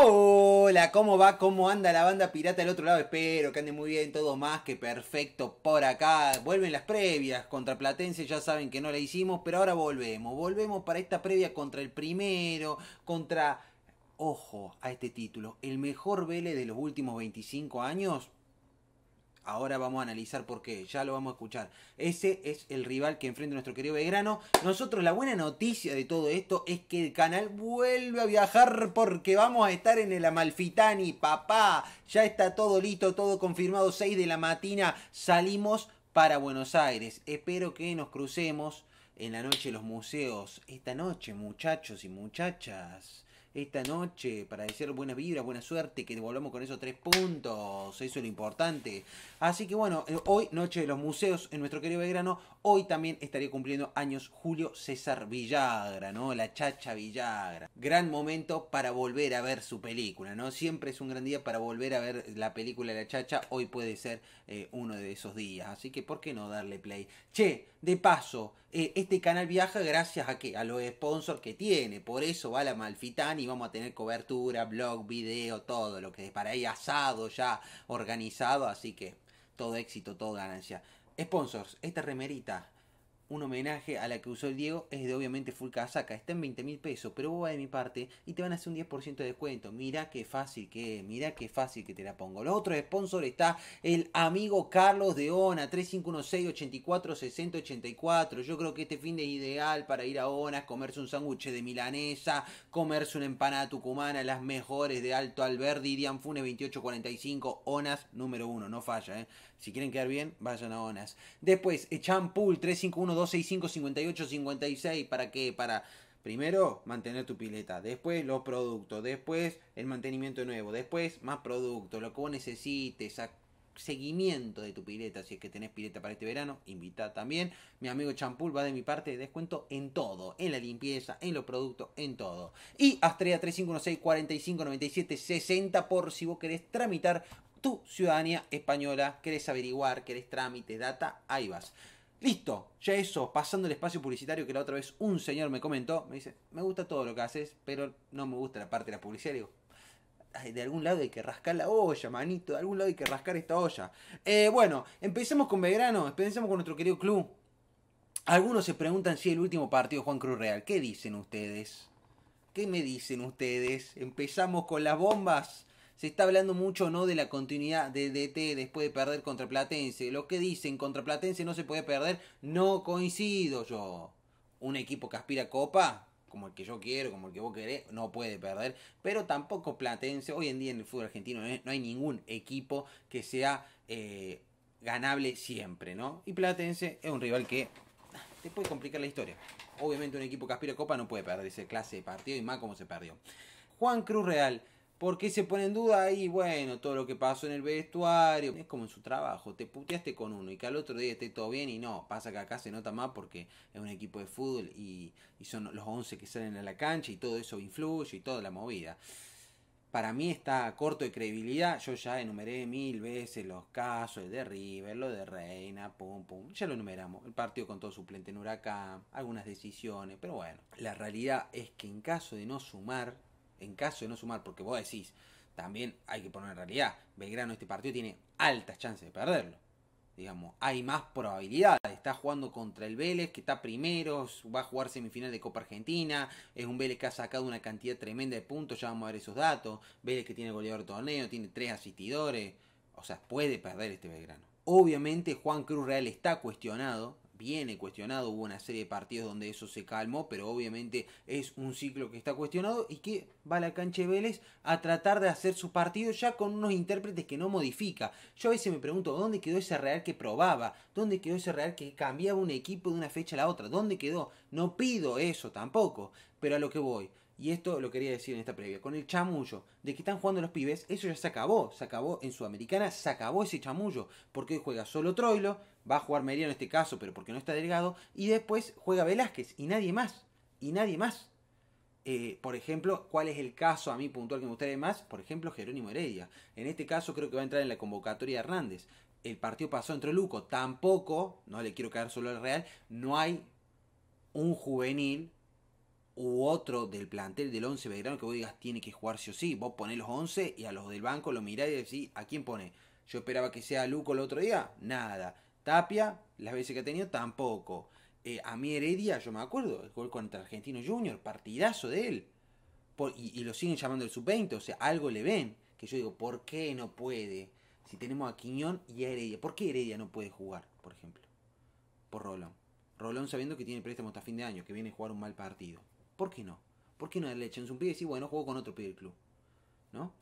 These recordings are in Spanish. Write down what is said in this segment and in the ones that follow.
Hola, ¿cómo va? ¿Cómo anda la banda pirata del otro lado? Espero que ande muy bien, todo más que perfecto por acá. Vuelven las previas contra Platense, ya saben que no la hicimos, pero ahora volvemos. Volvemos para esta previa contra el primero, contra... Ojo a este título, el mejor vele de los últimos 25 años Ahora vamos a analizar por qué, ya lo vamos a escuchar. Ese es el rival que enfrenta nuestro querido Belgrano. Nosotros la buena noticia de todo esto es que el canal vuelve a viajar porque vamos a estar en el Amalfitani, papá. Ya está todo listo, todo confirmado, 6 de la matina. Salimos para Buenos Aires. Espero que nos crucemos en la noche los museos. Esta noche, muchachos y muchachas esta noche para decirle buenas vibra, buena suerte, que volvamos con esos tres puntos, eso es lo importante. Así que bueno, eh, hoy, Noche de los Museos, en nuestro querido Belgrano, hoy también estaría cumpliendo años Julio César Villagra, ¿no? La chacha Villagra. Gran momento para volver a ver su película, ¿no? Siempre es un gran día para volver a ver la película de la chacha, hoy puede ser eh, uno de esos días, así que ¿por qué no darle play? Che, de paso, eh, este canal viaja gracias a que a los sponsors que tiene, por eso va la Malfitania y vamos a tener cobertura, blog, video, todo lo que es para ahí asado ya organizado, así que todo éxito, todo ganancia. Sponsors, esta remerita un homenaje a la que usó el Diego es de obviamente full casaca, está en 20 mil pesos, pero vos vas de mi parte y te van a hacer un 10% de descuento. mira qué fácil que es, qué fácil que te la pongo. Los otros sponsor está el amigo Carlos de ONA, 3516 84 Yo creo que este fin de es ideal para ir a ONA, comerse un sándwich de milanesa, comerse una empanada tucumana, las mejores de Alto Alberdi, Dianfune Funes 2845, ONAS número uno, no falla, ¿eh? Si quieren quedar bien, vayan a ONAS. Después, Champul 351 265 58 ¿Para qué? Para primero mantener tu pileta, después los productos, después el mantenimiento nuevo, después más productos, lo que vos necesites, seguimiento de tu pileta, si es que tenés pileta para este verano, invita también. Mi amigo Champul va de mi parte, descuento en todo, en la limpieza, en los productos, en todo. Y Astrea 3516 4597 60 por si vos querés tramitar tu ciudadanía española, querés averiguar, querés trámite, data, ahí vas. Listo, ya eso, pasando el espacio publicitario que la otra vez un señor me comentó, me dice, me gusta todo lo que haces, pero no me gusta la parte de la publicidad. de algún lado hay que rascar la olla, manito, de algún lado hay que rascar esta olla. Eh, bueno, empecemos con Belgrano, empecemos con nuestro querido club. Algunos se preguntan si el último partido Juan Cruz Real, ¿qué dicen ustedes? ¿Qué me dicen ustedes? Empezamos con las bombas se está hablando mucho no de la continuidad de DT después de perder contra Platense. Lo que dicen contra Platense no se puede perder, no coincido yo. Un equipo que aspira a copa, como el que yo quiero, como el que vos querés, no puede perder. Pero tampoco Platense, hoy en día en el fútbol argentino eh, no hay ningún equipo que sea eh, ganable siempre, ¿no? Y Platense es un rival que ah, te puede complicar la historia. Obviamente un equipo que aspira a copa no puede perder ese clase de partido y más como se perdió. Juan Cruz Real. Porque se pone en duda ahí, bueno, todo lo que pasó en el vestuario. Es como en su trabajo, te puteaste con uno y que al otro día esté todo bien y no. Pasa que acá se nota más porque es un equipo de fútbol y, son los 11 que salen a la cancha y todo eso influye y toda la movida. Para mí está corto de credibilidad. Yo ya enumeré mil veces los casos, el de River, lo de Reina, pum, pum. Ya lo enumeramos. El partido con todo suplente en Huracán, algunas decisiones. Pero bueno, la realidad es que en caso de no sumar, en caso de no sumar, porque vos decís, también hay que poner en realidad, Belgrano este partido tiene altas chances de perderlo. Digamos, hay más probabilidades. Está jugando contra el Vélez, que está primero, va a jugar semifinal de Copa Argentina. Es un Vélez que ha sacado una cantidad tremenda de puntos, ya vamos a ver esos datos. Vélez que tiene goleador de torneo, tiene tres asistidores. O sea, puede perder este Belgrano. Obviamente Juan Cruz Real está cuestionado viene cuestionado, hubo una serie de partidos donde eso se calmó, pero obviamente es un ciclo que está cuestionado y que va la cancha Vélez a tratar de hacer su partido ya con unos intérpretes que no modifica. Yo a veces me pregunto, ¿dónde quedó ese Real que probaba? ¿Dónde quedó ese Real que cambiaba un equipo de una fecha a la otra? ¿Dónde quedó? No pido eso tampoco, pero a lo que voy. Y esto lo quería decir en esta previa. Con el chamullo de que están jugando los pibes, eso ya se acabó. Se acabó en Sudamericana, se acabó ese chamullo. Porque hoy juega solo Troilo, va a jugar Merino en este caso, pero porque no está delgado, y después juega Velázquez y nadie más, y nadie más. Eh, por ejemplo, ¿cuál es el caso a mí puntual que me gustaría más? Por ejemplo, Jerónimo Heredia. En este caso creo que va a entrar en la convocatoria de Hernández. El partido pasó entre Luco. Tampoco, no le quiero caer solo al Real, no hay un juvenil u otro del plantel del 11 Belgrano que vos digas tiene que jugar sí o sí. Vos ponés los 11 y a los del banco lo mirás y decís, ¿a quién pone? Yo esperaba que sea Luco el otro día. Nada. Tapia, las veces que ha tenido, tampoco. Eh, a mí Heredia, yo me acuerdo, el gol contra Argentino Junior, partidazo de él. y, lo siguen llamando el sub-20, o sea, algo le ven. Que yo digo, ¿por qué no puede? Si tenemos a Quiñón y a Heredia, ¿por qué Heredia no puede jugar, por ejemplo? Por Rolón. Rolón sabiendo que tiene préstamo hasta fin de año, que viene a jugar un mal partido. ¿Por qué no? ¿Por qué no le echan un pie y decir, bueno, juego con otro pie del club? ¿No?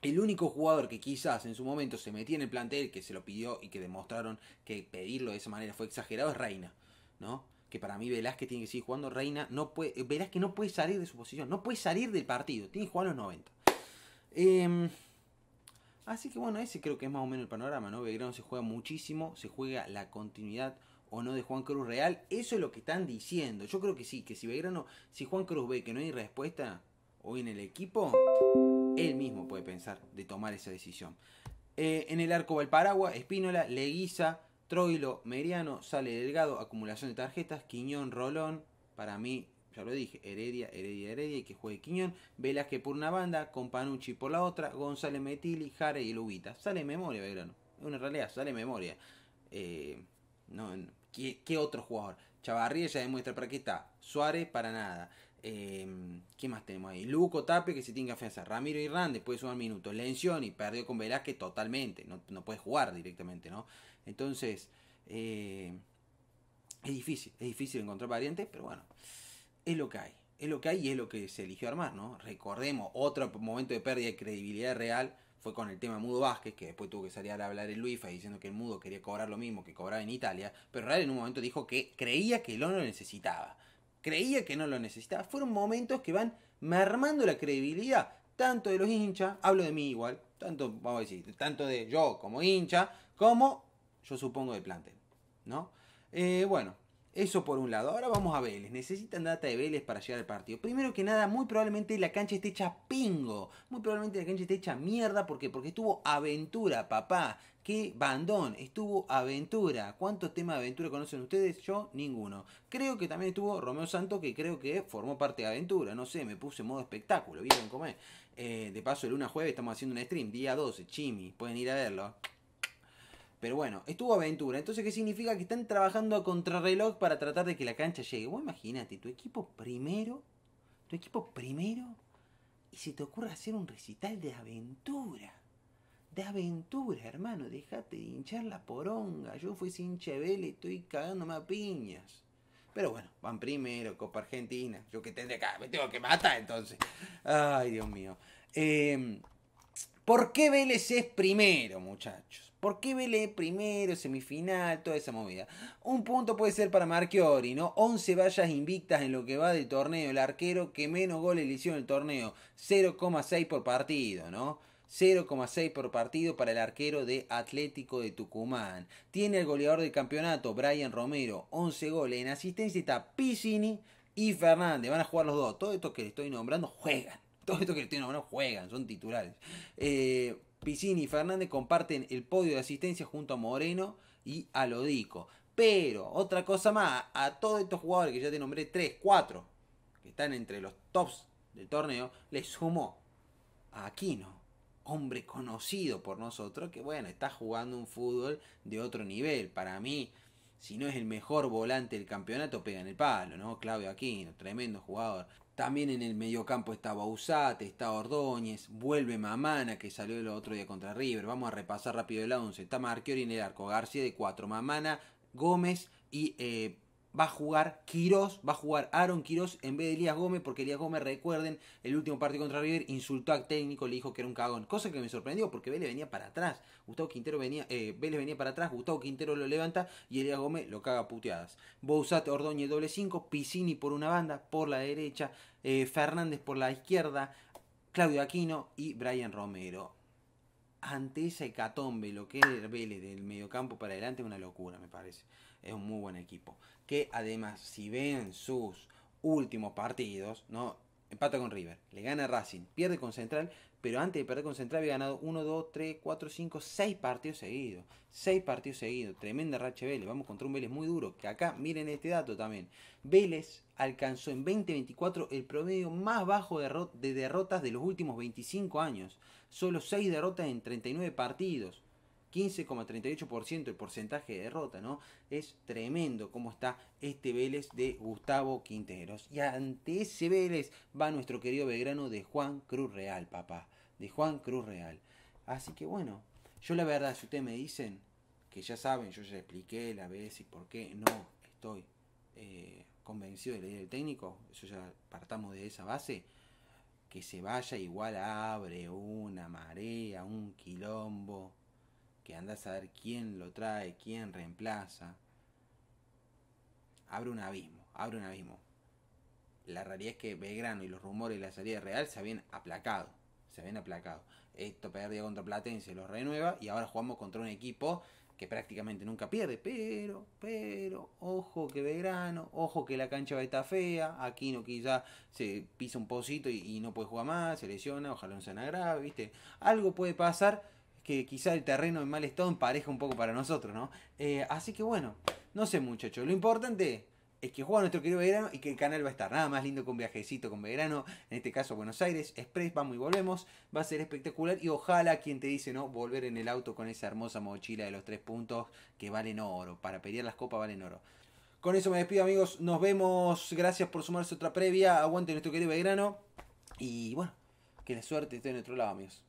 El único jugador que quizás en su momento se metía en el plantel, que se lo pidió y que demostraron que pedirlo de esa manera fue exagerado, es Reina, ¿no? Que para mí Velázquez tiene que seguir jugando Reina, no puede, eh, Velázquez no puede salir de su posición, no puede salir del partido, tiene que jugar los 90. Em, así que bueno, ese creo que es más o menos el panorama, ¿no? Belgrano se juega muchísimo, se juega la continuidad o no de Juan Cruz Real, eso es lo que están diciendo. Yo creo que sí, que si Belgrano, si Juan Cruz ve que no hay respuesta hoy en el equipo, él mismo puede pensar de tomar esa decisión. Eh, en el arco va Espínola, Leguiza, Troilo, Meriano, Sale Delgado, acumulación de tarjetas, Quiñón, Rolón, para mí, ya lo dije, Heredia, Heredia, Heredia, y que juegue Quiñón, que por una banda, Companucci por la otra, González Metili, Jare y Lubita. Sale memoria, Belgrano. una realidad, sale memoria. Eh, no, ¿qué, ¿Qué otro jugador? Chavarría ya demuestra para qué está. Suárez para nada. Em, ¿Qué más tenemos ahí? Luco, Tape, que se tiene que afianzar. Ramiro después puede sumar minutos. y perdió con Velázquez totalmente. No, no puede jugar directamente, ¿no? Entonces, eh, es difícil. Es difícil encontrar variantes, pero bueno, es lo que hay. Es lo que hay y es lo que se eligió armar, ¿no? Recordemos, otro momento de pérdida de credibilidad real fue con el tema Mudo Vázquez, que después tuvo que salir a hablar el Luifa diciendo que el Mudo quería cobrar lo mismo que cobraba en Italia, pero Real en un momento dijo que creía que el lo necesitaba creía que no lo necesitaba. Fueron momentos que van mermando la credibilidad, tanto de los hinchas, hablo de mí igual, tanto, vamos a decir, tanto de yo como hincha, como yo supongo de plantel, ¿no? Eh, bueno, eso por un lado. Ahora vamos a Vélez. Necesitan data de Vélez para llegar al partido. Primero que nada, muy probablemente la cancha esté hecha pingo. Muy probablemente la cancha esté hecha mierda. ¿Por qué? Porque estuvo aventura, papá. Qué bandón. Estuvo aventura. ¿Cuántos temas de aventura conocen ustedes? Yo, ninguno. Creo que también estuvo Romeo Santo, que creo que formó parte de aventura. No sé, me puse en modo espectáculo. ¿Vieron cómo eh, de paso, el lunes jueves estamos haciendo un stream. Día 12, Chimi. Pueden ir a verlo. Pero bueno, estuvo aventura. Entonces, ¿qué significa? Que están trabajando a contrarreloj para tratar de que la cancha llegue. Vos imagínate, tu equipo primero, tu equipo primero, y se te ocurre hacer un recital de aventura. De aventura, hermano, déjate de hinchar la poronga. Yo fui sin y estoy cagándome a piñas. Pero bueno, van primero, Copa Argentina. Yo que tendré acá, me tengo que matar entonces. Ay, Dios mío. Eh, ¿Por qué Vélez es primero, muchachos? ¿Por qué Vélez primero, semifinal, toda esa movida? Un punto puede ser para Marchiori, ¿no? 11 vallas invictas en lo que va del torneo. El arquero que menos goles le hicieron el torneo. 0,6 por partido, ¿no? 0,6 por partido para el arquero de Atlético de Tucumán. Tiene el goleador del campeonato, Brian Romero, 11 goles. En asistencia está Piscini y Fernández. Van a jugar los dos. Todo esto que le estoy nombrando juegan todos estos que estoy nombrando juegan, son titulares. Eh, Piscini y Fernández comparten el podio de asistencia junto a Moreno y a Lodico. Pero, otra cosa más, a todos estos jugadores que ya te nombré, 3, 4, que están entre los tops del torneo, les sumó a Aquino, hombre conocido por nosotros, que bueno, está jugando un fútbol de otro nivel. Para mí, si no es el mejor volante del campeonato, pega en el palo, ¿no? Claudio Aquino, tremendo jugador. También en el mediocampo estaba Usate, está Ordóñez, vuelve Mamana que salió el otro día contra River. Vamos a repasar rápido el 11. Está Marchiori en el arco, García de 4, Mamana, Gómez y eh, va a jugar Quirós, va a jugar Aaron Quirós en vez de Elías Gómez, porque Elías Gómez, recuerden, el último partido contra River insultó al técnico, le dijo que era un cagón, cosa que me sorprendió porque Vélez venía para atrás, Gustavo Quintero venía, eh, Vélez venía para atrás, Gustavo Quintero lo levanta y Elías Gómez lo caga puteadas. Bouzat Ordóñez doble 5, Piscini por una banda, por la derecha, eh, Fernández por la izquierda, Claudio Aquino y Brian Romero ante esa hecatombe, lo que es Vélez del mediocampo para adelante, es una locura, me parece. Es un muy buen equipo que además, si ven sus últimos partidos, ¿no? Empata con River, le gana Racing, pierde con Central, pero antes de perder con Central había ganado 1, 2, 3, 4, 5, 6 partidos seguidos. 6 partidos seguidos, tremenda racha Vélez. Vamos contra un Vélez muy duro, que acá miren este dato también. Vélez alcanzó en 2024 el promedio más bajo de derrotas de los últimos 25 años. Solo 6 derrotas en 39 partidos. 15,38% el porcentaje de derrota, ¿no? Es tremendo cómo está este Vélez de Gustavo Quinteros. Y ante ese Vélez va nuestro querido Belgrano de Juan Cruz Real, papá. De Juan Cruz Real. Así que bueno, yo la verdad, si ustedes me dicen, que ya saben, yo ya expliqué la vez y por qué no estoy eh, convencido de leer el técnico, eso ya partamos de esa base, que se vaya igual abre una marea, un quilombo que anda a saber quién lo trae, quién reemplaza, abre un abismo, abre un abismo. La realidad es que Belgrano y los rumores y la salida Real se habían aplacado, se habían aplacado. Esto perdía contra Platense lo renueva y ahora jugamos contra un equipo que prácticamente nunca pierde, pero, pero, ojo que Belgrano, ojo que la cancha va a estar fea, Aquino quizá se pisa un pocito y, no puede jugar más, se lesiona, ojalá no sea nada grave, ¿viste? Algo puede pasar que quizá el terreno en mal estado un poco para nosotros, ¿no? Eh, así que bueno, no sé muchachos, lo importante es que juega nuestro querido Belgrano y que el canal va a estar nada más lindo con viajecito con Belgrano, en este caso Buenos Aires, Express, vamos y volvemos, va a ser espectacular y ojalá quien te dice no, volver en el auto con esa hermosa mochila de los tres puntos que valen oro, para pelear las copas valen oro. Con eso me despido amigos, nos vemos, gracias por sumarse a otra previa, aguante nuestro querido Belgrano y bueno, que la suerte esté en otro lado amigos.